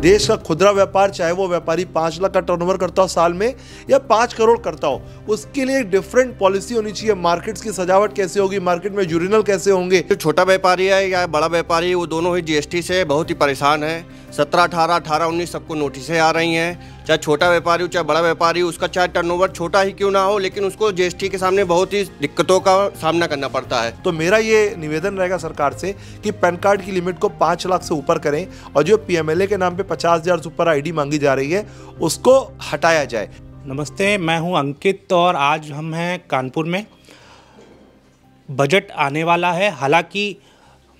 देश का खुदरा व्यापार चाहे वो व्यापारी पाँच लाख का टर्नओवर करता हो साल में या पाँच करोड़ करता हो उसके लिए एक डिफरेंट पॉलिसी होनी चाहिए मार्केट्स की सजावट कैसे होगी मार्केट में जूरिनल कैसे होंगे जो छोटा व्यापारी है या बड़ा व्यापारी वो दोनों ही जीएसटी से बहुत ही परेशान है सत्रह अठारह अठारह उन्नीस सबको नोटिसें आ रही हैं चाहे छोटा व्यापारी हो चाहे बड़ा व्यापारी हो उसका चाहे टर्नओवर छोटा ही क्यों ना हो लेकिन उसको जीएसटी के सामने बहुत ही दिक्कतों का सामना करना पड़ता है तो मेरा ये निवेदन रहेगा सरकार से कि पैन कार्ड की लिमिट को पाँच लाख से ऊपर करें और जो पीएमएलए के नाम पर पचास हज़ार से ऊपर आईडी मांगी जा रही है उसको हटाया जाए नमस्ते मैं हूँ अंकित और आज हम हैं कानपुर में बजट आने वाला है हालांकि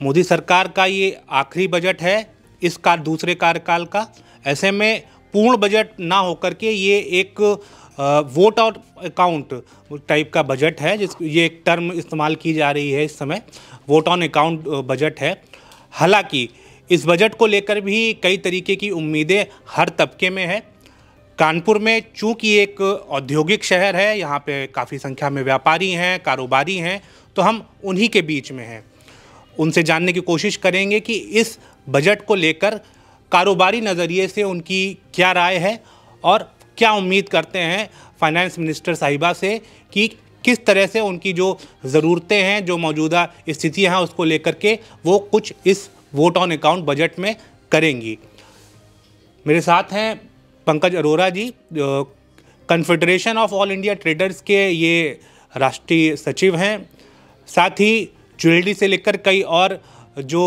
मोदी सरकार का ये आखिरी बजट है इस कार दूसरे कार्यकाल का ऐसे में पूर्ण बजट ना होकर के ये एक वोट आउट अकाउंट टाइप का बजट है जिस ये एक टर्म इस्तेमाल की जा रही है इस समय वोट ऑन अकाउंट बजट है हालांकि इस बजट को लेकर भी कई तरीके की उम्मीदें हर तबके में है कानपुर में चूंकि एक औद्योगिक शहर है यहाँ पे काफ़ी संख्या में व्यापारी हैं कारोबारी हैं तो हम उन्हीं के बीच में हैं उनसे जानने की कोशिश करेंगे कि इस बजट को लेकर कारोबारी नज़रिए से उनकी क्या राय है और क्या उम्मीद करते हैं फाइनेंस मिनिस्टर साहिबा से कि किस तरह से उनकी जो ज़रूरतें हैं जो मौजूदा स्थिति हैं उसको लेकर के वो कुछ इस वोट ऑन अकाउंट बजट में करेंगी मेरे साथ हैं Pankaj Arora ji confederation of all India traders के ये राष्ट्रीय सचिव हैं साथ ही ज्वेलरी से लेकर कई और जो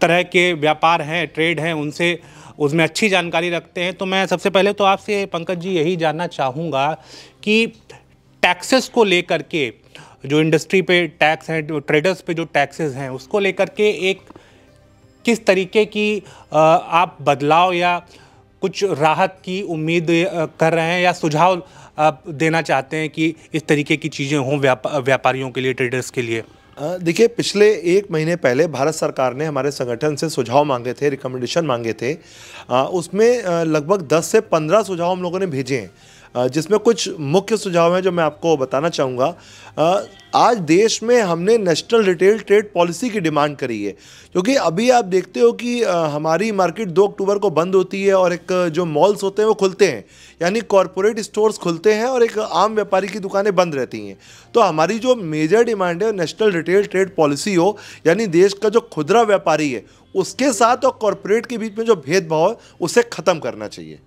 तरह के व्यापार हैं ट्रेड हैं उनसे उसमें अच्छी जानकारी रखते हैं तो मैं सबसे पहले तो आपसे पंकज जी यही जानना चाहूँगा कि टैक्सेस को लेकर के जो इंडस्ट्री पे टैक्स हैं ट्रेडर्स पे जो टैक्सेस हैं उसको लेकर के एक किस तरीके की आप बदलाव या कुछ राहत की उम्मीद कर रहे हैं या सुझाव आप देना चाहते हैं कि इस तरीके की चीज़ें हों व्यापा, व्यापारियों के लिए ट्रेडर्स के लिए देखिए पिछले एक महीने पहले भारत सरकार ने हमारे संगठन से सुझाव मांगे थे रिकमेंडेशन मांगे थे उसमें लगभग 10 से 15 सुझाव हम लोगों ने भेजे हैं जिसमें कुछ मुख्य सुझाव हैं जो मैं आपको बताना चाहूँगा आज देश में हमने नेशनल रिटेल ट्रेड पॉलिसी की डिमांड करी है क्योंकि अभी आप देखते हो कि हमारी मार्केट 2 अक्टूबर को बंद होती है और एक जो मॉल्स होते हैं वो खुलते हैं यानी कॉरपोरेट स्टोर्स खुलते हैं और एक आम व्यापारी की दुकानें बंद रहती हैं तो हमारी जो मेजर डिमांड है नेशनल रिटेल ट्रेड पॉलिसी हो यानी देश का जो खुदरा व्यापारी है उसके साथ और कॉरपोरेट के बीच में जो भेदभाव है उसे ख़त्म करना चाहिए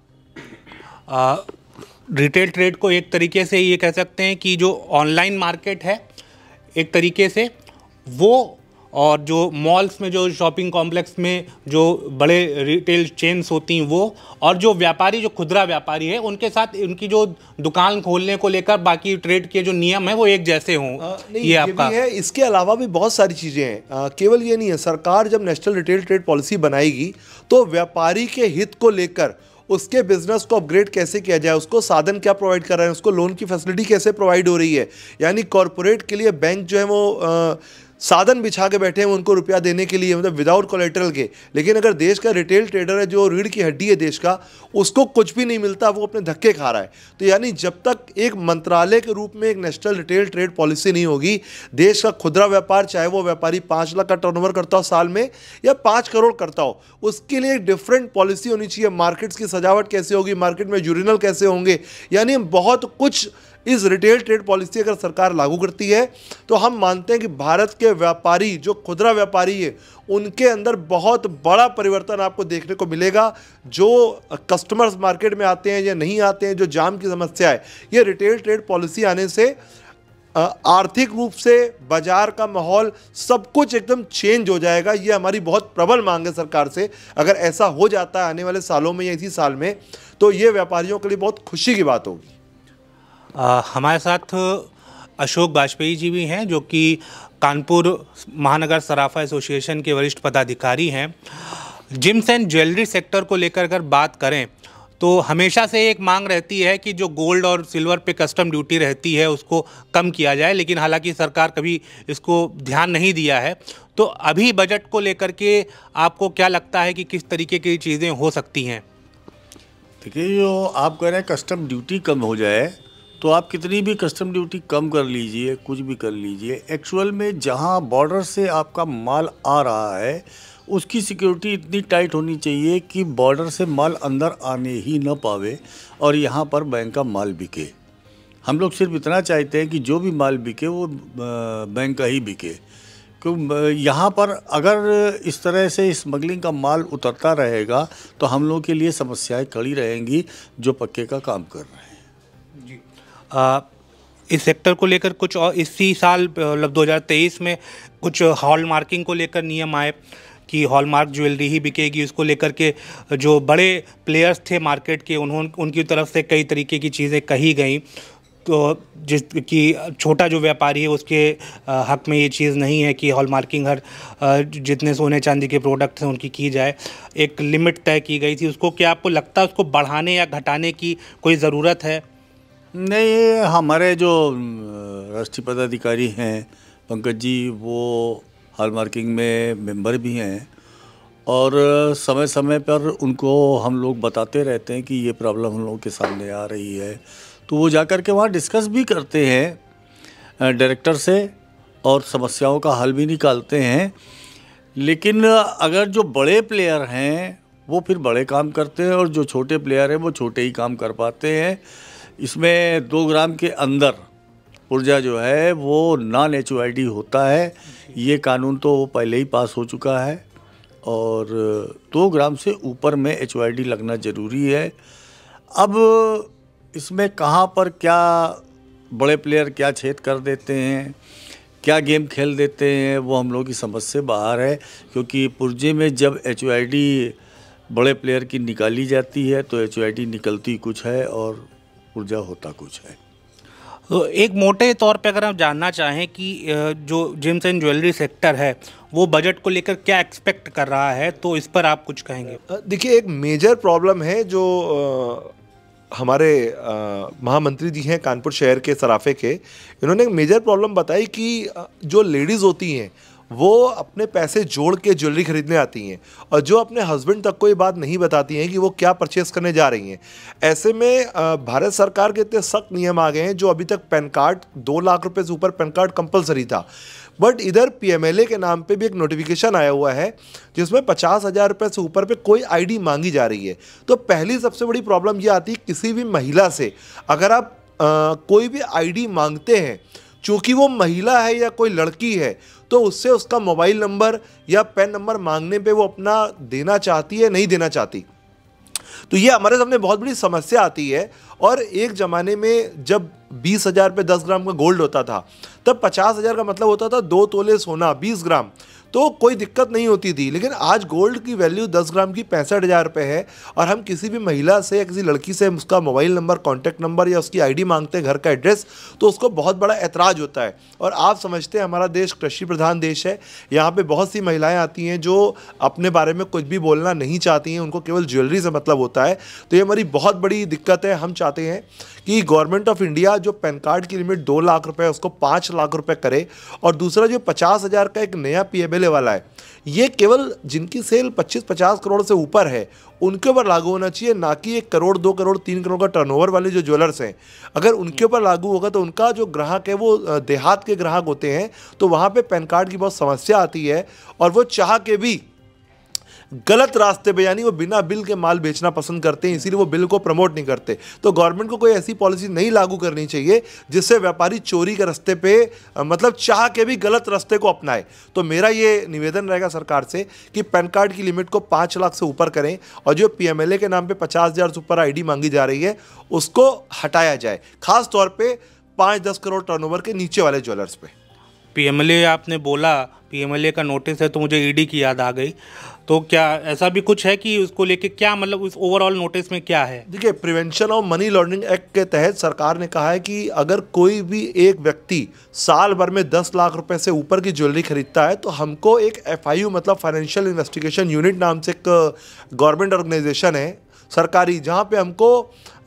रिटेल ट्रेड को एक तरीके से ये कह सकते हैं कि जो ऑनलाइन मार्केट है एक तरीके से वो और जो मॉल्स में जो शॉपिंग कॉम्प्लेक्स में जो बड़े रिटेल चेन्स होती हैं वो और जो व्यापारी जो खुदरा व्यापारी है उनके साथ उनकी जो दुकान खोलने को लेकर बाकी ट्रेड के जो नियम है वो एक जैसे हों ये, ये आपका है इसके अलावा भी बहुत सारी चीज़ें हैं केवल ये नहीं है सरकार जब नेशनल रिटेल ट्रेड पॉलिसी बनाएगी तो व्यापारी के हित को लेकर उसके बिजनेस को अपग्रेड कैसे किया जाए उसको साधन क्या प्रोवाइड कर रहे हैं उसको लोन की फैसिलिटी कैसे प्रोवाइड हो रही है यानी कॉरपोरेट के लिए बैंक जो है वो आ, साधन बिछा के बैठे हैं उनको रुपया देने के लिए मतलब विदाउट कोलेट्रल के लेकिन अगर देश का रिटेल ट्रेडर है जो रीढ़ की हड्डी है देश का उसको कुछ भी नहीं मिलता वो अपने धक्के खा रहा है तो यानी जब तक एक मंत्रालय के रूप में एक नेशनल रिटेल ट्रेड पॉलिसी नहीं होगी देश का खुदरा व्यापार चाहे वो व्यापारी पाँच लाख का टर्न करता हो साल में या पाँच करोड़ करता हो उसके लिए एक डिफरेंट पॉलिसी होनी चाहिए मार्केट्स की सजावट कैसे होगी मार्केट में यूरिनल कैसे होंगे यानी बहुत कुछ इस रिटेल ट्रेड पॉलिसी अगर सरकार लागू करती है तो हम मानते हैं कि भारत के व्यापारी जो खुदरा व्यापारी है उनके अंदर बहुत बड़ा परिवर्तन आपको देखने को मिलेगा जो कस्टमर्स मार्केट में आते हैं या नहीं आते हैं जो जाम की समस्या है ये रिटेल ट्रेड पॉलिसी आने से आर्थिक रूप से बाजार का माहौल सब कुछ एकदम चेंज हो जाएगा ये हमारी बहुत प्रबल मांग है सरकार से अगर ऐसा हो जाता है आने वाले सालों में या इसी साल में तो ये व्यापारियों के लिए बहुत खुशी की बात होगी हमारे साथ अशोक वाजपेयी जी भी हैं जो कि कानपुर महानगर सराफा एसोसिएशन के वरिष्ठ पदाधिकारी हैं जिम्स एंड ज्वेलरी सेक्टर को लेकर अगर बात करें तो हमेशा से एक मांग रहती है कि जो गोल्ड और सिल्वर पे कस्टम ड्यूटी रहती है उसको कम किया जाए लेकिन हालांकि सरकार कभी इसको ध्यान नहीं दिया है तो अभी बजट को लेकर के आपको क्या लगता है कि किस तरीके की चीज़ें हो सकती हैं देखिए जो आप कह रहे हैं कस्टम ड्यूटी कम हो जाए तो आप कितनी भी कस्टम ड्यूटी कम कर लीजिए कुछ भी कर लीजिए एक्चुअल में जहाँ बॉर्डर से आपका माल आ रहा है उसकी सिक्योरिटी इतनी टाइट होनी चाहिए कि बॉर्डर से माल अंदर आने ही ना पावे और यहाँ पर बैंक का माल बिके हम लोग सिर्फ इतना चाहते हैं कि जो भी माल बिके वो बैंक का ही बिके क्यों यहाँ पर अगर इस तरह से स्मगलिंग का माल उतरता रहेगा तो हम लोगों के लिए समस्याएं खड़ी रहेंगी जो पक्के का काम कर रहे हैं इस सेक्टर को लेकर कुछ और इसी साल मतलब 2023 में कुछ हॉल मार्किंग को लेकर नियम आए कि हॉलमार्क ज्वेलरी ही बिकेगी उसको लेकर के जो बड़े प्लेयर्स थे मार्केट के उन्होंने उनकी तरफ से कई तरीके की चीज़ें कही गई तो जिस कि छोटा जो व्यापारी है उसके हक में ये चीज़ नहीं है कि हॉल मार्किंग हर जितने सोने चांदी के प्रोडक्ट हैं उनकी की जाए एक लिमिट तय की गई थी उसको क्या आपको लगता है उसको बढ़ाने या घटाने की कोई ज़रूरत है नहीं हमारे जो राष्ट्रीय पदाधिकारी हैं पंकज जी वो हाल मार्किंग में मेंबर भी हैं और समय समय पर उनको हम लोग बताते रहते हैं कि ये प्रॉब्लम हम लोगों के सामने आ रही है तो वो जा कर के वहाँ डिस्कस भी करते हैं डायरेक्टर से और समस्याओं का हल भी निकालते हैं लेकिन अगर जो बड़े प्लेयर हैं वो फिर बड़े काम करते हैं और जो छोटे प्लेयर हैं वो छोटे ही काम कर पाते हैं इसमें दो ग्राम के अंदर ऊर्जा जो है वो नॉन एच होता है ये कानून तो पहले ही पास हो चुका है और दो ग्राम से ऊपर में एच लगना ज़रूरी है अब इसमें कहाँ पर क्या बड़े प्लेयर क्या छेद कर देते हैं क्या गेम खेल देते हैं वो हम लोग की समझ से बाहर है क्योंकि पुर्जे में जब एच बड़े प्लेयर की निकाली जाती है तो एच निकलती कुछ है और ऊर्जा होता कुछ है तो एक मोटे तौर पे अगर हम जानना चाहें कि जो जिम्स एंड ज्वेलरी सेक्टर है वो बजट को लेकर क्या एक्सपेक्ट कर रहा है तो इस पर आप कुछ कहेंगे देखिए एक मेजर प्रॉब्लम है जो हमारे महामंत्री जी हैं कानपुर शहर के सराफे के इन्होंने एक मेजर प्रॉब्लम बताई कि जो लेडीज़ होती हैं वो अपने पैसे जोड़ के ज्वेलरी खरीदने आती हैं और जो अपने हस्बैंड तक को ये बात नहीं बताती हैं कि वो क्या परचेस करने जा रही हैं ऐसे में भारत सरकार के इतने सख्त नियम आ गए हैं जो अभी तक पैन कार्ड दो लाख रुपये से ऊपर पैन कार्ड कंपलसरी था बट इधर पीएमएलए के नाम पे भी एक नोटिफिकेशन आया हुआ है जिसमें पचास हज़ार रुपये से ऊपर पे कोई आईडी मांगी जा रही है तो पहली सबसे बड़ी प्रॉब्लम ये आती है किसी भी महिला से अगर आप आ, कोई भी आईडी मांगते हैं चूँकि वो महिला है या कोई लड़की है तो उससे उसका मोबाइल नंबर या पेन नंबर मांगने पे वो अपना देना चाहती है नहीं देना चाहती तो ये हमारे सामने बहुत बड़ी समस्या आती है और एक ज़माने में जब बीस हज़ार पे दस ग्राम का गोल्ड होता था तब पचास हज़ार का मतलब होता था दो तोले सोना बीस ग्राम तो कोई दिक्कत नहीं होती थी लेकिन आज गोल्ड की वैल्यू दस ग्राम की पैंसठ हज़ार रुपये है और हम किसी भी महिला से या किसी लड़की से उसका मोबाइल नंबर कॉन्टैक्ट नंबर या उसकी आईडी मांगते हैं घर का एड्रेस तो उसको बहुत बड़ा ऐतराज़ होता है और आप समझते हैं हमारा देश कृषि प्रधान देश है यहाँ पर बहुत सी महिलाएँ आती हैं जो अपने बारे में कुछ भी बोलना नहीं चाहती हैं उनको केवल ज्वेलरी से मतलब होता है तो ये हमारी बहुत बड़ी दिक्कत है हम चाहते हैं कि गवर्नमेंट ऑफ इंडिया जो पैन कार्ड की लिमिट दो लाख रुपये उसको पाँच लाख रुपये करे और दूसरा जो पचास हज़ार का एक नया पी एमएलए वाला है ये केवल जिनकी सेल 25-50 करोड़ से ऊपर है उनके ऊपर लागू होना चाहिए ना कि एक करोड़ दो करोड़ तीन करोड़ का टर्नओवर वाले जो ज्वेलर्स हैं अगर उनके ऊपर लागू होगा तो उनका जो ग्राहक है वो देहात के ग्राहक होते हैं तो वहाँ पर पैन कार्ड की बहुत समस्या आती है और वो चाह के भी गलत रास्ते पे यानी वो बिना बिल के माल बेचना पसंद करते हैं इसीलिए वो बिल को प्रमोट नहीं करते तो गवर्नमेंट को कोई ऐसी पॉलिसी नहीं लागू करनी चाहिए जिससे व्यापारी चोरी के रास्ते पे मतलब चाह के भी गलत रास्ते को अपनाए तो मेरा ये निवेदन रहेगा सरकार से कि पैन कार्ड की लिमिट को पाँच लाख से ऊपर करें और जो पी के नाम पर पचास हज़ार से ऊपर आई मांगी जा रही है उसको हटाया जाए खासतौर पर पाँच दस करोड़ टर्न के नीचे वाले ज्वेलर्स पे पी आपने बोला पी का नोटिस है तो मुझे ईडी e की याद आ गई तो क्या ऐसा भी कुछ है कि उसको लेके क्या मतलब उस ओवरऑल नोटिस में क्या है देखिए prevention of money laundering act के तहत सरकार ने कहा है कि अगर कोई भी एक व्यक्ति साल भर में दस लाख रुपए से ऊपर की ज्वेलरी खरीदता है तो हमको एक एफ मतलब फाइनेंशियल इन्वेस्टिगेशन यूनिट नाम से एक गवर्नमेंट uh, ऑर्गेनाइजेशन है सरकारी जहाँ पर हमको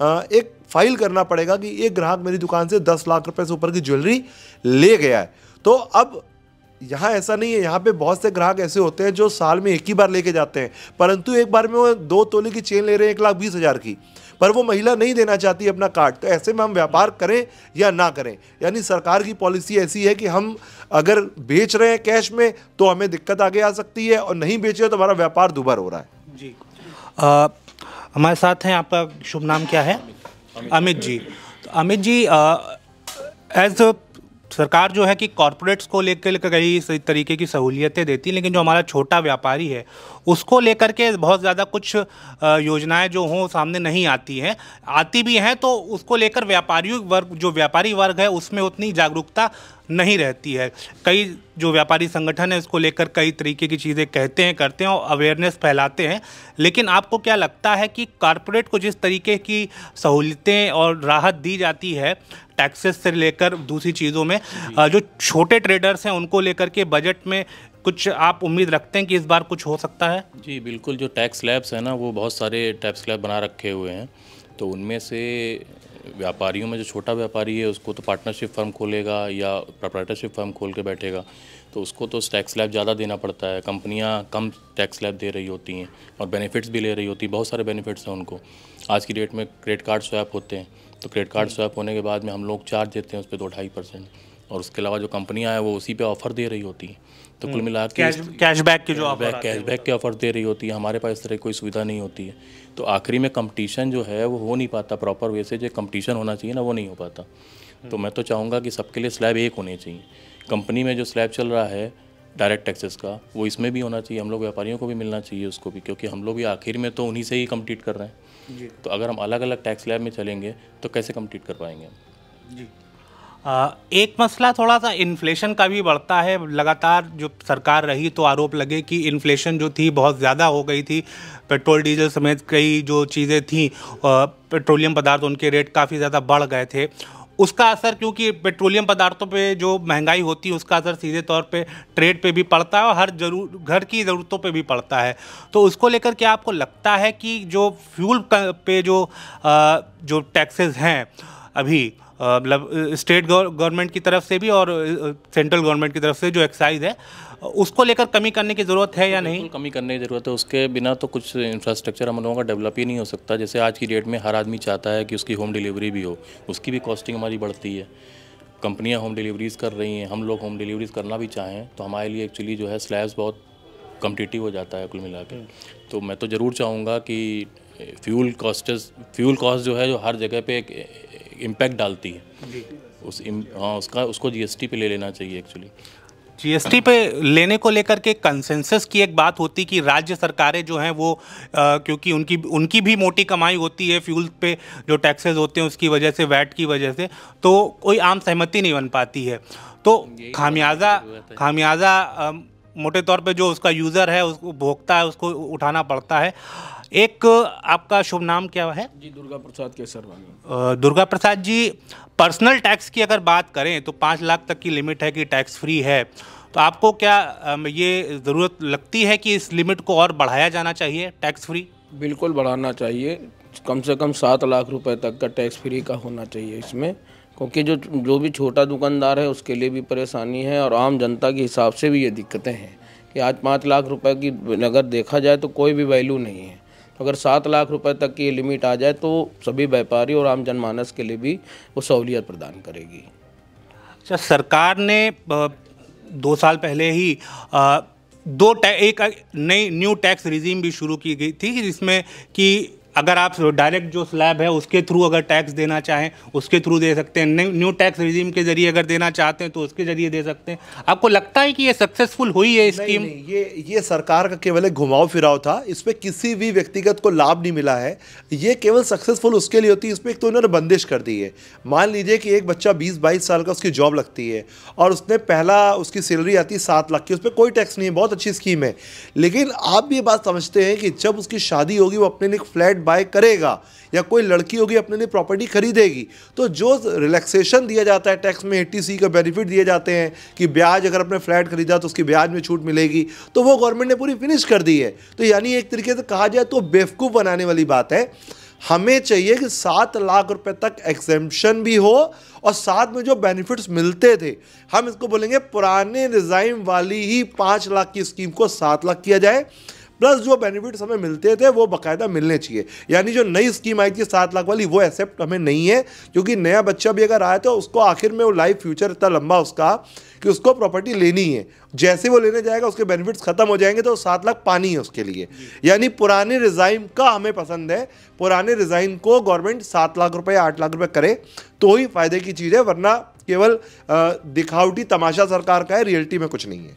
uh, एक फाइल करना पड़ेगा कि ये ग्राहक मेरी दुकान से दस लाख रुपये से ऊपर की ज्वेलरी ले गया है तो अब यहाँ ऐसा नहीं है यहाँ पे बहुत से ग्राहक ऐसे होते हैं जो साल में एक ही बार लेके जाते हैं परंतु एक बार में वो दो तोले की चेन ले रहे हैं एक लाख बीस हज़ार की पर वो महिला नहीं देना चाहती अपना कार्ड तो ऐसे में हम व्यापार करें या ना करें यानी सरकार की पॉलिसी ऐसी है कि हम अगर बेच रहे हैं कैश में तो हमें दिक्कत आगे आ सकती है और नहीं बेच रहे तो हमारा व्यापार दोबार हो रहा है जी हमारे साथ हैं आपका शुभ नाम क्या है अमित जी तो अमित जी एज सरकार जो है कि कॉरपोरेट्स को लेकर कई तरीके की सहूलियतें देती है लेकिन जो हमारा छोटा व्यापारी है उसको लेकर के बहुत ज़्यादा कुछ योजनाएं जो हों सामने नहीं आती हैं आती भी हैं तो उसको लेकर व्यापारियों वर्ग जो व्यापारी वर्ग है उसमें उतनी जागरूकता नहीं रहती है कई जो व्यापारी संगठन है इसको लेकर कई तरीके की चीज़ें कहते हैं करते हैं और अवेयरनेस फैलाते हैं लेकिन आपको क्या लगता है कि कारपोरेट को जिस तरीके की सहूलियतें और राहत दी जाती है टैक्सेस से लेकर दूसरी चीज़ों में जो छोटे ट्रेडर्स हैं उनको लेकर के बजट में कुछ आप उम्मीद रखते हैं कि इस बार कुछ हो सकता है जी बिल्कुल जो टैक्स लैब्स हैं ना वो बहुत सारे टैक्स लैब बना रखे हुए हैं तो उनमें से व्यापारियों में जो छोटा व्यापारी है उसको तो पार्टनरशिप फर्म खोलेगा या प्रॉपरेटरशिप फर्म खोल के बैठेगा तो उसको तो टैक्स लैब ज़्यादा देना पड़ता है कंपनियाँ कम टैक्स लैब दे रही होती हैं और बेनिफिट्स भी ले रही होती हैं बहुत सारे बेनिफिट्स हैं उनको आज की डेट में क्रेडिट कार्ड स्वैप होते हैं तो क्रेडिट कार्ड स्वैप होने के बाद में हम लोग चार्ज देते हैं उस पर दो ढाई परसेंट और उसके अलावा जो कंपनियां हैं वो उसी पे ऑफर दे रही होती हैं तो कुल हम्म। मिला के कैशबैक के जो ऑफर कैशबैक के ऑफर दे रही होती है हमारे पास इस तरह की कोई सुविधा नहीं होती है तो आखिरी में कंपटीशन जो है वो हो नहीं पाता प्रॉपर वे से जो कंपटीशन होना चाहिए ना वो नहीं हो पाता तो हम्म। मैं तो चाहूँगा कि सबके लिए स्लैब एक होने चाहिए कंपनी में जो स्लैब चल रहा है डायरेक्ट टैक्सेस का वो इसमें भी होना चाहिए हम लोग व्यापारियों को भी मिलना चाहिए उसको भी क्योंकि हम लोग भी आखिर में तो उन्हीं से ही कम्पीट कर रहे हैं तो अगर हम अलग अलग टैक्स स्लैब में चलेंगे तो कैसे कम्पीट कर पाएंगे जी एक मसला थोड़ा सा इन्फ्लेशन का भी बढ़ता है लगातार जो सरकार रही तो आरोप लगे कि इन्फ्लेशन जो थी बहुत ज़्यादा हो गई थी पेट्रोल डीजल समेत कई जो चीज़ें थी पेट्रोलियम पदार्थ उनके रेट काफ़ी ज़्यादा बढ़ गए थे उसका असर क्योंकि पेट्रोलियम पदार्थों पे जो महंगाई होती है उसका असर सीधे तौर पे ट्रेड पे भी पड़ता है और हर जरूर घर की ज़रूरतों पे भी पड़ता है तो उसको लेकर क्या आपको लगता है कि जो फ्यूल पे जो जो टैक्सेस हैं अभी मतलब स्टेट गवर्नमेंट की तरफ से भी और सेंट्रल गवर्नमेंट की तरफ से जो एक्साइज है उसको लेकर कमी करने की ज़रूरत है या नहीं कमी करने की ज़रूरत है उसके बिना तो कुछ इंफ्रास्ट्रक्चर हम लोगों का डेवलप ही नहीं हो सकता जैसे आज की डेट में हर आदमी चाहता है कि उसकी होम डिलीवरी भी हो उसकी भी कॉस्टिंग हमारी बढ़ती है कंपनियां होम डिलीवरीज़ कर रही हैं हम लोग होम डिलीवरीज़ करना भी चाहें तो हमारे लिए एक्चुअली जो है स्लैब्स बहुत कम्पिटिटिव हो जाता है कुल मिला के तो मैं तो ज़रूर चाहूँगा कि फ्यूल कॉस्ट फ्यूल कॉस्ट जो है जो हर जगह पे एक इम्पैक्ट डालती है उस इम, हाँ उसका उसको जीएसटी पे ले लेना चाहिए एक्चुअली जीएसटी पे लेने को लेकर के कंसेंसस की एक बात होती कि राज्य सरकारें जो हैं वो आ, क्योंकि उनकी उनकी भी मोटी कमाई होती है फ्यूल पे जो टैक्सेस होते हैं उसकी वजह से वैट की वजह से तो कोई आम सहमति नहीं बन पाती है तो, तो खामियाजा खामियाजा मोटे तौर पे जो उसका यूज़र है उसको भोगता है उसको उठाना पड़ता है एक आपका शुभ नाम क्या है जी दुर्गा प्रसाद केसरवानी दुर्गा प्रसाद जी पर्सनल टैक्स की अगर बात करें तो पाँच लाख तक की लिमिट है कि टैक्स फ्री है तो आपको क्या ये ज़रूरत लगती है कि इस लिमिट को और बढ़ाया जाना चाहिए टैक्स फ्री बिल्कुल बढ़ाना चाहिए कम से कम सात लाख रुपए तक का टैक्स फ्री का होना चाहिए इसमें क्योंकि जो जो भी छोटा दुकानदार है उसके लिए भी परेशानी है और आम जनता के हिसाब से भी ये दिक्कतें हैं कि आज पाँच लाख रुपए की अगर देखा जाए तो कोई भी वैल्यू नहीं है अगर सात लाख रुपए तक की लिमिट आ जाए तो सभी व्यापारी और आम जनमानस के लिए भी वो सहूलियत प्रदान करेगी अच्छा सरकार ने दो साल पहले ही आ, दो एक नई न्यू टैक्स रिजीम भी शुरू की गई थी जिसमें कि अगर आप डायरेक्ट जो स्लैब है उसके थ्रू अगर टैक्स देना चाहें उसके थ्रू दे सकते हैं न्यू टैक्स रिजीम के जरिए अगर देना चाहते हैं तो उसके जरिए दे सकते हैं आपको लगता है कि ये सक्सेसफुल हुई है स्कीम ये ये सरकार का केवल एक घुमाव फिराव था इस पर किसी भी व्यक्तिगत को लाभ नहीं मिला है ये केवल सक्सेसफुल उसके लिए होती है इस पर एक तो उन्होंने बंदिश कर दी है मान लीजिए कि एक बच्चा बीस बाईस साल का उसकी जॉब लगती है और उसने पहला उसकी सैलरी आती है सात लाख की उस पर कोई टैक्स नहीं है बहुत अच्छी स्कीम है लेकिन आप भी ये बात समझते हैं कि जब उसकी शादी होगी वो अपने लिए फ्लैट फ्लैट बाय करेगा या कोई लड़की होगी अपने लिए प्रॉपर्टी खरीदेगी तो जो रिलैक्सेशन दिया जाता है टैक्स में एट्टी सी का बेनिफिट दिए जाते हैं कि ब्याज अगर अपने फ्लैट खरीदा तो उसकी ब्याज में छूट मिलेगी तो वो गवर्नमेंट ने पूरी फिनिश कर दी है तो यानी एक तरीके से कहा जाए तो बेवकूफ़ बनाने वाली बात है हमें चाहिए कि सात लाख रुपए तक एग्जेम्पन भी हो और साथ में जो बेनिफिट्स मिलते थे हम इसको बोलेंगे पुराने डिजाइन वाली ही पाँच लाख की स्कीम को सात लाख किया जाए प्लस जो बेनिफिट्स हमें मिलते थे वो बाकायदा मिलने चाहिए यानी जो नई स्कीम आई थी सात लाख वाली वो एक्सेप्ट हमें नहीं है क्योंकि नया बच्चा भी अगर आया तो उसको आखिर में वो लाइफ फ्यूचर इतना लंबा उसका कि उसको प्रॉपर्टी लेनी है जैसे वो लेने जाएगा उसके बेनिफिट्स खत्म हो जाएंगे तो सात लाख पानी है उसके लिए यानी पुराने रिजाइम का हमें पसंद है पुराने रिजाइम को गवर्नमेंट सात लाख रुपए आठ लाख रुपए करे तो ही फायदे की चीज़ है वरना केवल दिखावटी तमाशा सरकार का है रियलिटी में कुछ नहीं है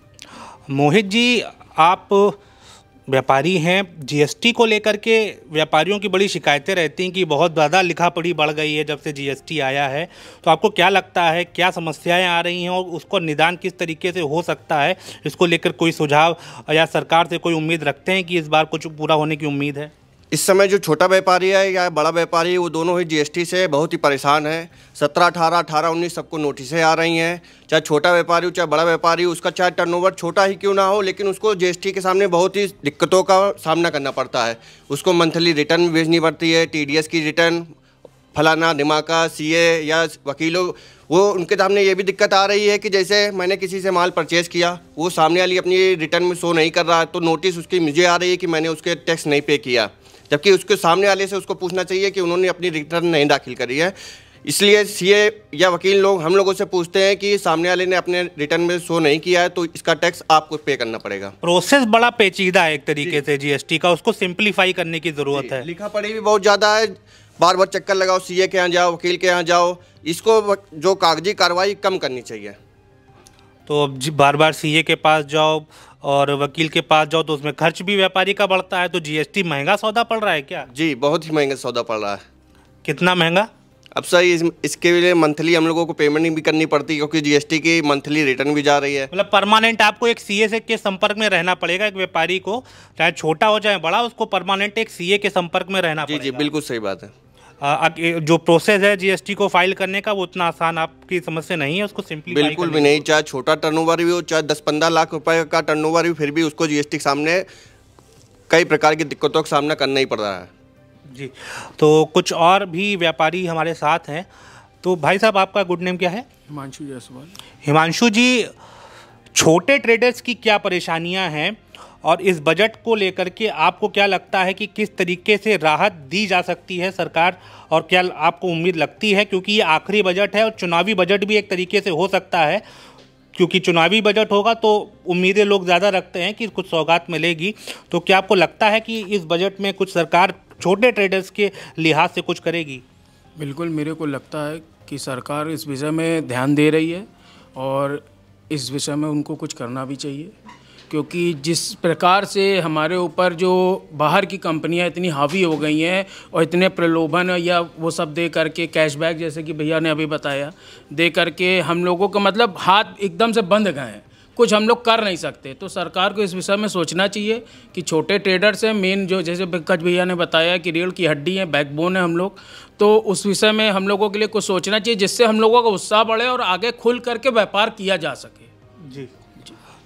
मोहित जी आप व्यापारी हैं जीएसटी को लेकर के व्यापारियों की बड़ी शिकायतें रहती हैं कि बहुत ज़्यादा लिखा पढ़ी बढ़ गई है जब से जीएसटी आया है तो आपको क्या लगता है क्या समस्याएं आ रही हैं और उसको निदान किस तरीके से हो सकता है इसको लेकर कोई सुझाव या सरकार से कोई उम्मीद रखते हैं कि इस बार कुछ पूरा होने की उम्मीद है इस समय जो छोटा व्यापारी है या बड़ा व्यापारी है वो दोनों ही जीएसटी से बहुत ही परेशान है सत्रह अठारह अठारह उन्नीस सबको नोटिसें आ रही हैं चाहे छोटा व्यापारी हो चाहे बड़ा व्यापारी हो उसका चाहे टर्नओवर छोटा ही क्यों ना हो लेकिन उसको जीएसटी के सामने बहुत ही दिक्कतों का सामना करना पड़ता है उसको मंथली रिटर्न भेजनी पड़ती है टी की रिटर्न फलाना धमाका सी या वकीलों वो उनके सामने ये भी दिक्कत आ रही है कि जैसे मैंने किसी से माल परचेज़ किया वो सामने वाली अपनी रिटर्न में शो नहीं कर रहा है तो नोटिस उसकी मुझे आ रही है कि मैंने उसके टैक्स नहीं पे किया जबकि उसके सामने वाले से उसको पूछना चाहिए कि उन्होंने अपनी रिटर्न नहीं दाखिल करी है इसलिए सीए या वकील लोग हम लोगों से पूछते हैं कि सामने वाले ने अपने रिटर्न में शो नहीं किया है तो इसका टैक्स आपको पे करना पड़ेगा प्रोसेस बड़ा पेचीदा है एक तरीके से जीएसटी का उसको सिंप्लीफाई करने की ज़रूरत है लिखा पढ़ी भी बहुत ज़्यादा है बार बार चक्कर लगाओ सीए के यहाँ जाओ वकील के यहाँ जाओ इसको जो कागजी कार्रवाई कम करनी चाहिए तो अब बार बार सीए के पास जाओ और वकील के पास जाओ तो उसमें खर्च भी व्यापारी का बढ़ता है तो जीएसटी महंगा सौदा पड़ रहा है क्या जी बहुत ही महंगा सौदा पड़ रहा है कितना महंगा अब सर इस, इसके लिए मंथली हम लोगों को पेमेंट भी करनी पड़ती है क्योंकि जीएसटी की मंथली रिटर्न भी जा रही है मतलब परमानेंट आपको एक सीए से के संपर्क में रहना पड़ेगा एक व्यापारी को चाहे छोटा हो चाहे बड़ा उसको परमानेंट एक सीए के संपर्क में रहना जी जी बिल्कुल सही बात है जो प्रोसेस है जीएसटी को फाइल करने का वो उतना आसान आपकी समझ से नहीं है उसको सिंपली बिल्कुल भी नहीं चाहे छोटा टर्नओवर भी हो चाहे दस पंद्रह लाख रुपए का टर्नओवर भी फिर भी उसको जीएसटी के सामने कई प्रकार की दिक्कतों का सामना करना ही पड़ रहा है जी तो कुछ और भी व्यापारी हमारे साथ हैं तो भाई साहब आपका गुड नेम क्या है हिमांशु जायसवाल हिमांशु जी छोटे ट्रेडर्स की क्या परेशानियां हैं और इस बजट को लेकर के आपको क्या लगता है कि किस तरीके से राहत दी जा सकती है सरकार और क्या आपको उम्मीद लगती है क्योंकि ये आखिरी बजट है और चुनावी बजट भी एक तरीके से हो सकता है क्योंकि चुनावी बजट होगा तो उम्मीदें लोग ज़्यादा रखते हैं कि कुछ सौगात मिलेगी तो क्या आपको लगता है कि इस बजट में कुछ सरकार छोटे ट्रेडर्स के लिहाज से कुछ करेगी बिल्कुल मेरे को लगता है कि सरकार इस विषय में ध्यान दे रही है और इस विषय में उनको कुछ करना भी चाहिए क्योंकि जिस प्रकार से हमारे ऊपर जो बाहर की कंपनियां इतनी हावी हो गई हैं और इतने प्रलोभन या वो सब दे करके कैशबैक जैसे कि भैया ने अभी बताया दे करके हम लोगों का मतलब हाथ एकदम से बंद गए हैं कुछ हम लोग कर नहीं सकते तो सरकार को इस विषय में सोचना चाहिए कि छोटे ट्रेडर्स हैं मेन जो जैसे पंकज भैया ने बताया कि रेल की हड्डी है बैकबोन है हम लोग तो उस विषय में हम लोगों के लिए कुछ सोचना चाहिए जिससे हम लोगों का उत्साह बढ़े और आगे खुल करके व्यापार किया जा सके जी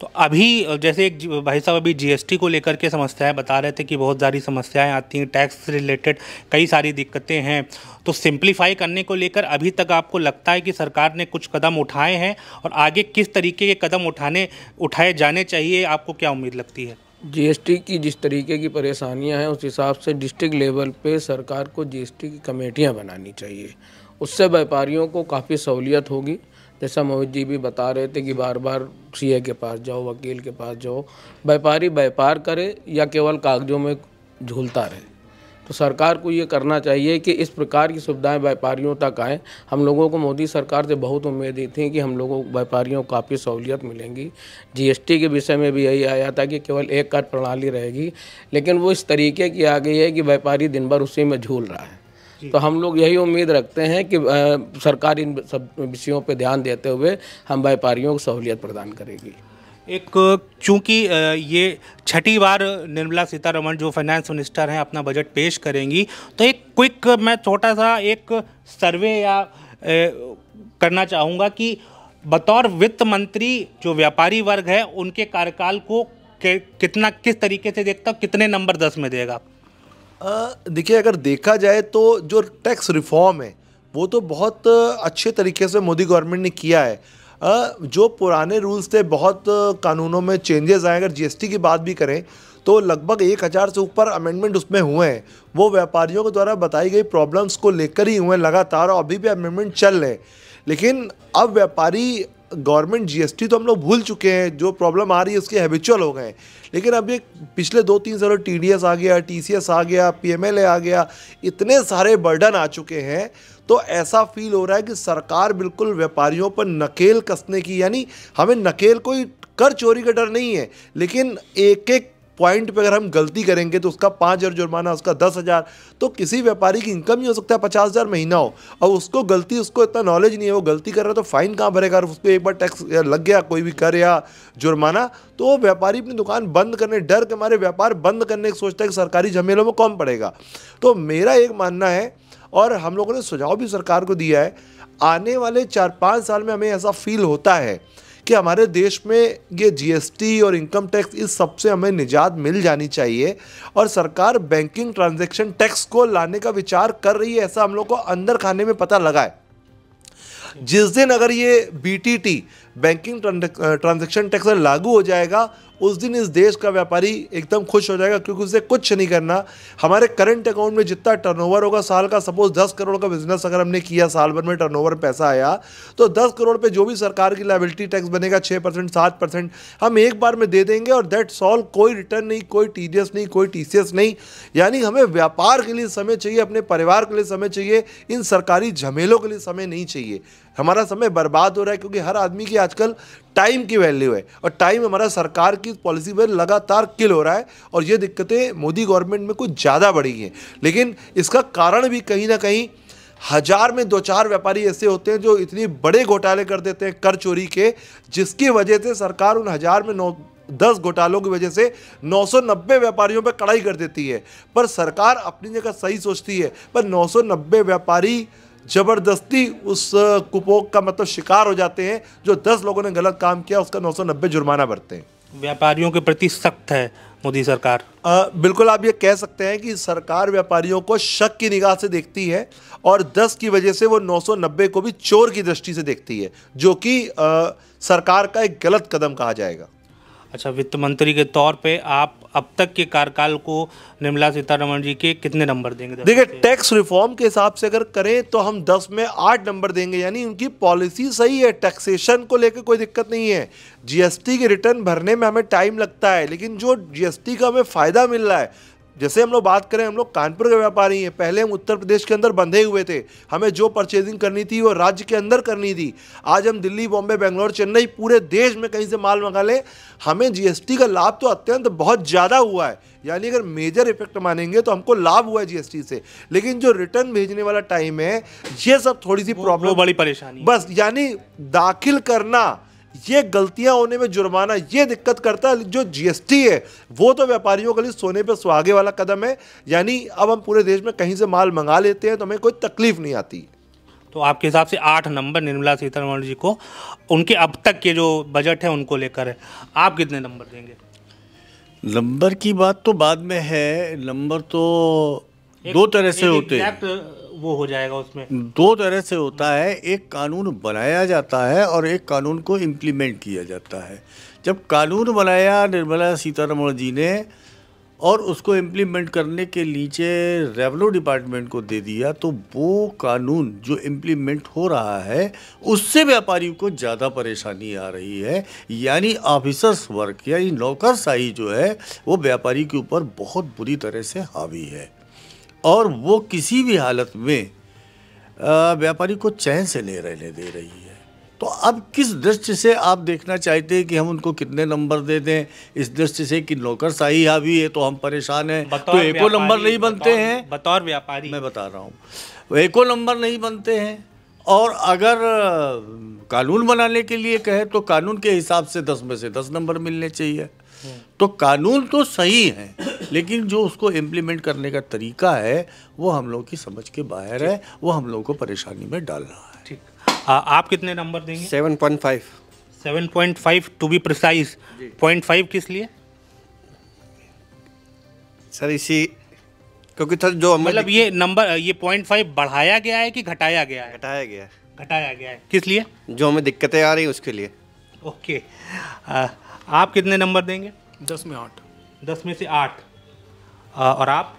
तो अभी जैसे एक भाई साहब अभी जीएसटी को लेकर के समस्याएं बता रहे थे कि बहुत सारी समस्याएं आती हैं टैक्स रिलेटेड कई सारी दिक्कतें हैं तो सिंप्लीफाई करने को लेकर अभी तक आपको लगता है कि सरकार ने कुछ कदम उठाए हैं और आगे किस तरीके के कदम उठाने उठाए जाने चाहिए आपको क्या उम्मीद लगती है जीएसटी की जिस तरीके की परेशानियां हैं उस हिसाब से डिस्ट्रिक्ट लेवल पे सरकार को जीएसटी की कमेटियां बनानी चाहिए उससे व्यापारियों को काफ़ी सहूलियत होगी जैसा मोहित जी भी बता रहे थे कि बार बार सीए के पास जाओ वकील के पास जाओ व्यापारी व्यापार करे या केवल कागजों में झूलता रहे तो सरकार को ये करना चाहिए कि इस प्रकार की सुविधाएं व्यापारियों तक आएँ हम लोगों को मोदी सरकार से बहुत उम्मीदें थी कि हम लोगों को व्यापारियों को काफ़ी सहूलियत मिलेंगी जीएसटी के विषय में भी यही आया था कि केवल एक कर प्रणाली रहेगी लेकिन वो इस तरीके की आ गई है कि व्यापारी दिन भर उसी में झूल रहा है तो हम लोग यही उम्मीद रखते हैं कि सरकार इन सब विषयों पर ध्यान देते हुए हम व्यापारियों को सहूलियत प्रदान करेगी एक चूंकि ये छठी बार निर्मला सीतारमण जो फाइनेंस मिनिस्टर हैं अपना बजट पेश करेंगी तो एक क्विक मैं छोटा सा एक सर्वे या ए, करना चाहूँगा कि बतौर वित्त मंत्री जो व्यापारी वर्ग है उनके कार्यकाल को कितना किस तरीके से देखता कितने नंबर दस में देगा देखिए अगर देखा जाए तो जो टैक्स रिफॉर्म है वो तो बहुत अच्छे तरीके से मोदी गवर्नमेंट ने किया है जो पुराने रूल्स थे बहुत कानूनों में चेंजेस आए अगर जीएसटी की बात भी करें तो लगभग एक हज़ार से ऊपर अमेंडमेंट उसमें हुए हैं वो व्यापारियों के द्वारा बताई गई प्रॉब्लम्स को लेकर ही हुए हैं लगातार और अभी भी अमेंडमेंट चल रहे हैं लेकिन अब व्यापारी गवर्नमेंट जीएसटी तो हम लोग भूल चुके हैं जो प्रॉब्लम आ रही है उसके हैबिचुअल हो गए हैं लेकिन अब ये पिछले दो तीन सालों टी डी एस आ गया टी सी एस आ गया पी एम एल ए आ गया इतने सारे बर्डन आ चुके हैं तो ऐसा फील हो रहा है कि सरकार बिल्कुल व्यापारियों पर नकेल कसने की यानी हमें नकेल कोई कर चोरी का डर नहीं है लेकिन एक एक पॉइंट पे अगर हम गलती करेंगे तो उसका पाँच हज़ार जुर्माना उसका दस हज़ार तो किसी व्यापारी की इनकम ही हो सकता है पचास हज़ार महीना हो और उसको गलती उसको इतना नॉलेज नहीं है वो गलती कर रहा है तो फ़ाइन कहाँ भरेगा उस पर एक बार टैक्स लग गया कोई भी कर या जुर्माना तो वो व्यापारी अपनी दुकान बंद करने डर के मारे व्यापार बंद करने की सोचता है कि सरकारी झमेलों में कौन पड़ेगा तो मेरा एक मानना है और हम लोगों ने सुझाव भी सरकार को दिया है आने वाले चार पाँच साल में हमें ऐसा फील होता है कि हमारे देश में ये जीएसटी और इनकम टैक्स इस सबसे हमें निजात मिल जानी चाहिए और सरकार बैंकिंग ट्रांजैक्शन टैक्स को लाने का विचार कर रही है ऐसा हम लोग को अंदर खाने में पता लगा है जिस दिन अगर ये बीटीटी बैंकिंग ट्रांजेक्शन टैक्स लागू हो जाएगा उस दिन इस देश का व्यापारी एकदम खुश हो जाएगा क्योंकि उसे कुछ नहीं करना हमारे करंट अकाउंट में जितना टर्नओवर होगा साल का सपोज दस करोड़ का बिजनेस अगर हमने किया साल भर में टर्नओवर पैसा आया तो दस करोड़ पे जो भी सरकार की लाइबिलिटी टैक्स बनेगा छः परसेंट सात परसेंट हम एक बार में दे देंगे और दैट सॉल्व कोई रिटर्न नहीं कोई टी नहीं कोई टी नहीं यानी हमें व्यापार के लिए समय चाहिए अपने परिवार के लिए समय चाहिए इन सरकारी झमेलों के लिए समय नहीं चाहिए हमारा समय बर्बाद हो रहा है क्योंकि हर आदमी की आजकल टाइम की वैल्यू है और टाइम हमारा सरकार की पॉलिसी पर लगातार किल हो रहा है और ये दिक्कतें मोदी गवर्नमेंट में कुछ ज़्यादा बढ़ी हैं लेकिन इसका कारण भी कहीं ना कहीं हज़ार में दो चार व्यापारी ऐसे होते हैं जो इतने बड़े घोटाले कर देते हैं कर चोरी के जिसकी वजह से सरकार उन हज़ार में नौ दस घोटालों की वजह से 990 व्यापारियों पर कड़ाई कर देती है पर सरकार अपनी जगह सही सोचती है पर 990 व्यापारी ज़बरदस्ती उस कुपोक का मतलब शिकार हो जाते हैं जो दस लोगों ने गलत काम किया उसका नौ सौ नब्बे जुर्माना बरते हैं व्यापारियों के प्रति सख्त है मोदी सरकार आ, बिल्कुल आप ये कह सकते हैं कि सरकार व्यापारियों को शक की निगाह से देखती है और 10 की वजह से वो 990 को भी चोर की दृष्टि से देखती है जो कि सरकार का एक गलत कदम कहा जाएगा अच्छा वित्त मंत्री के तौर पे आप अब तक के कार्यकाल को निर्मला सीतारमण जी के कितने नंबर देंगे देखिए टैक्स रिफॉर्म के हिसाब से अगर करें तो हम 10 में 8 नंबर देंगे यानी उनकी पॉलिसी सही है टैक्सेशन को लेकर कोई दिक्कत नहीं है जीएसटी के रिटर्न भरने में हमें टाइम लगता है लेकिन जो जीएसटी का हमें फ़ायदा मिल रहा है जैसे हम लोग बात करें हम लोग कानपुर के व्यापारी हैं पहले हम उत्तर प्रदेश के अंदर बंधे हुए थे हमें जो परचेजिंग करनी थी वो राज्य के अंदर करनी थी आज हम दिल्ली बॉम्बे बेंगलोर चेन्नई पूरे देश में कहीं से माल मंगा लें हमें जीएसटी का लाभ तो अत्यंत बहुत ज़्यादा हुआ है यानी अगर मेजर इफेक्ट मानेंगे तो हमको लाभ हुआ है जीएसटी से लेकिन जो रिटर्न भेजने वाला टाइम है ये सब थोड़ी सी प्रॉब्लम बड़ी परेशानी बस यानी दाखिल करना ये गलतियां होने में जुर्माना ये दिक्कत करता है जो जीएसटी है वो तो व्यापारियों के लिए सोने पर सुहागे वाला कदम है यानी अब हम पूरे देश में कहीं से माल मंगा लेते हैं तो हमें कोई तकलीफ नहीं आती तो आपके हिसाब से आठ नंबर निर्मला सीतारमण जी को उनके अब तक के जो बजट है उनको लेकर है आप कितने नंबर देंगे नंबर की बात तो बाद में है नंबर तो दो तरह से होते हैं वो हो जाएगा उसमें दो तरह से होता है एक कानून बनाया जाता है और एक कानून को इम्प्लीमेंट किया जाता है जब कानून बनाया निर्मला सीतारमण जी ने और उसको इम्प्लीमेंट करने के नीचे रेवन्यू डिपार्टमेंट को दे दिया तो वो कानून जो इम्प्लीमेंट हो रहा है उससे व्यापारियों को ज़्यादा परेशानी आ रही है यानी ऑफिसर्स वर्क यानी नौकरशाही जो है वो व्यापारी के ऊपर बहुत बुरी तरह से हावी है और वो किसी भी हालत में व्यापारी को चैन से नहीं रहने दे रही है तो अब किस दृष्टि से आप देखना चाहते हैं कि हम उनको कितने नंबर दे दें इस दृष्टि से कि शाही हावी है तो हम परेशान हैं तो एको नंबर नहीं बनते हैं बतौर व्यापारी मैं बता रहा हूँ एको नंबर नहीं बनते हैं और अगर कानून बनाने के लिए कहे तो कानून के हिसाब से दस में से दस नंबर मिलने चाहिए हम्म। तो कानून तो सही है लेकिन जो उसको इम्प्लीमेंट करने का तरीका है वो हम लोग की समझ के बाहर है वो हम लोगों को परेशानी में डाल रहा है ठीक आप कितने नंबर देंगे seven point five seven point five to be precise point five किस लिए सर इसी क्योंकि सर जो मतलब ये नंबर ये पॉइंट फाइव बढ़ाया गया है कि घटाया गया है घटाया गया है घटाया गया है किस लिए जो हमें दिक्कतें आ रही उसके लिए ओके आ, आप कितने नंबर देंगे दस में आठ दस में से आठ और आप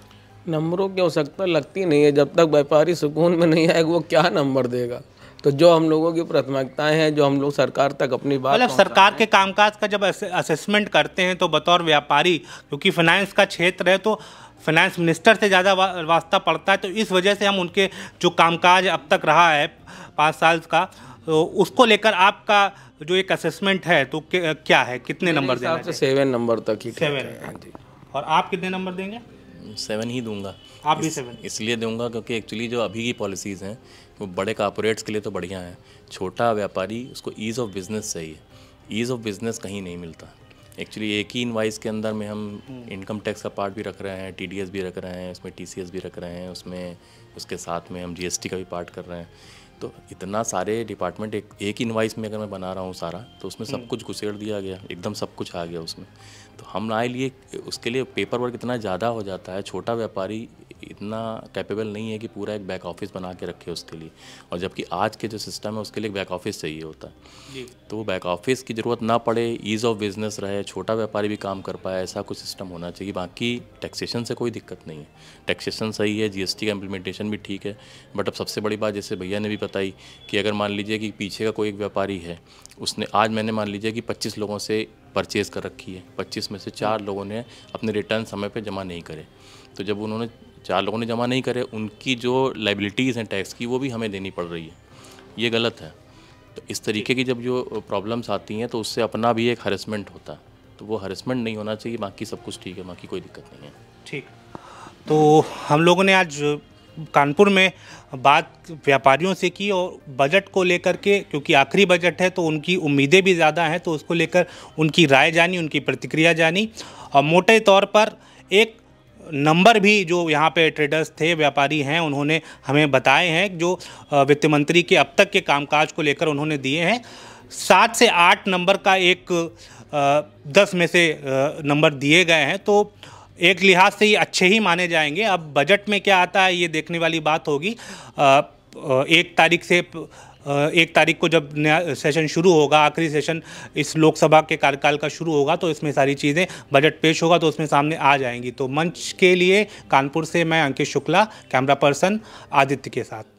नंबरों की आवश्यकता लगती नहीं है जब तक व्यापारी सुकून में नहीं आएगा वो क्या नंबर देगा तो जो हम लोगों की प्राथमिकताएं हैं जो हम लोग सरकार तक अपनी बात मतलब सरकार के कामकाज का जब असेसमेंट करते हैं तो बतौर व्यापारी क्योंकि फाइनेंस का क्षेत्र है तो फाइनेंस मिनिस्टर से ज़्यादा वा, वास्ता पड़ता है तो इस वजह से हम उनके जो कामकाज अब तक रहा है पाँच साल का तो उसको लेकर आपका जो एक असेसमेंट है तो क्या है कितने नंबर सेवन नंबर तक ही सेवन हाँ जी और आप कितने नंबर देंगे सेवन ही दूंगा आप भी सेवन इसलिए दूंगा क्योंकि एक्चुअली जो अभी की पॉलिसीज़ हैं वो बड़े कॉपोरेट्स के लिए तो बढ़िया हैं छोटा व्यापारी उसको ईज़ ऑफ बिज़नेस चाहिए ईज़ ऑफ बिज़नेस कहीं नहीं मिलता एक्चुअली एक ही इनवाइस के अंदर में हम इनकम हम्म। टैक्स का पार्ट भी रख रहे हैं टी भी रख रहे हैं उसमें टी भी रख रहे हैं उसमें उसके साथ में हम जी का भी पार्ट कर रहे हैं तो इतना सारे डिपार्टमेंट एक एक इन्वाइस में अगर मैं बना रहा हूँ सारा तो उसमें सब हम्म। कुछ घुसेड़ दिया गया एकदम सब कुछ आ गया उसमें तो हम लाए लिए उसके लिए पेपर वर्क इतना ज़्यादा हो जाता है छोटा व्यापारी इतना कैपेबल नहीं है कि पूरा एक बैक ऑफिस बना के रखे उसके लिए और जबकि आज के जो सिस्टम है उसके लिए बैक ऑफिस चाहिए होता है तो वो बैक ऑफिस की ज़रूरत ना पड़े ईज़ ऑफ बिज़नेस रहे छोटा व्यापारी भी काम कर पाए ऐसा कुछ सिस्टम होना चाहिए बाकी टैक्सेशन से कोई दिक्कत नहीं है टैक्सेशन सही है जी का इम्प्लीमेंटेशन भी ठीक है बट अब सबसे बड़ी बात जैसे भैया ने भी बताई कि अगर मान लीजिए कि पीछे का कोई एक व्यापारी है उसने आज मैंने मान लीजिए कि पच्चीस लोगों से परचेज़ कर रखी है पच्चीस में से चार लोगों ने अपने रिटर्न समय पर जमा नहीं करे तो जब उन्होंने चार लोगों ने जमा नहीं करे उनकी जो लाइबिलिटीज़ हैं टैक्स की वो भी हमें देनी पड़ रही है ये गलत है तो इस तरीके की जब जो प्रॉब्लम्स आती हैं तो उससे अपना भी एक हरेसमेंट होता है तो वो हरेसमेंट नहीं होना चाहिए बाकी सब कुछ ठीक है बाकी कोई दिक्कत नहीं है ठीक तो हम लोगों ने आज कानपुर में बात व्यापारियों से की और बजट को लेकर के क्योंकि आखिरी बजट है तो उनकी उम्मीदें भी ज़्यादा हैं तो उसको लेकर उनकी राय जानी उनकी प्रतिक्रिया जानी और मोटे तौर पर एक नंबर भी जो यहाँ पे ट्रेडर्स थे व्यापारी हैं उन्होंने हमें बताए हैं जो वित्त मंत्री के अब तक के कामकाज को लेकर उन्होंने दिए हैं सात से आठ नंबर का एक दस में से नंबर दिए गए हैं तो एक लिहाज से ये अच्छे ही माने जाएंगे अब बजट में क्या आता है ये देखने वाली बात होगी एक तारीख से एक तारीख को जब नया सेशन शुरू होगा आखिरी सेशन इस लोकसभा के कार्यकाल का शुरू होगा तो इसमें सारी चीज़ें बजट पेश होगा तो उसमें सामने आ जाएंगी तो मंच के लिए कानपुर से मैं अंकित शुक्ला कैमरा पर्सन आदित्य के साथ